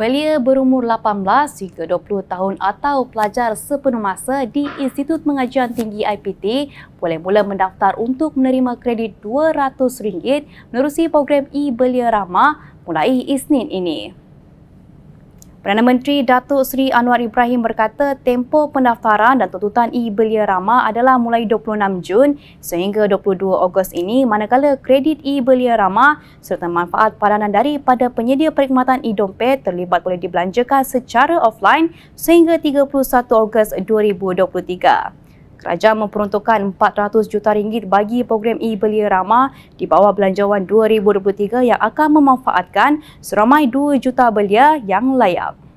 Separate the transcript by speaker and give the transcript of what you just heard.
Speaker 1: Belia berumur 18 hingga 20 tahun atau pelajar sepenuh masa di Institut Pengajian Tinggi IPT boleh mula mendaftar untuk menerima kredit RM200 menerusi program e-Belia Ramah mulai Isnin ini. Perdana Menteri Datuk Seri Anwar Ibrahim berkata tempoh pendaftaran dan tuntutan e-belia rama adalah mulai 26 Jun sehingga 22 Ogos ini manakala kredit e-belia rama serta manfaat padanan pada penyedia perkhidmatan e-dompet terlibat boleh dibelanjakan secara offline sehingga 31 Ogos 2023. Kerajaan memperuntukkan 400 juta ringgit bagi program e-belia ramah di bawah belanjawan 2023 yang akan memanfaatkan seramai 2 juta belia yang layak.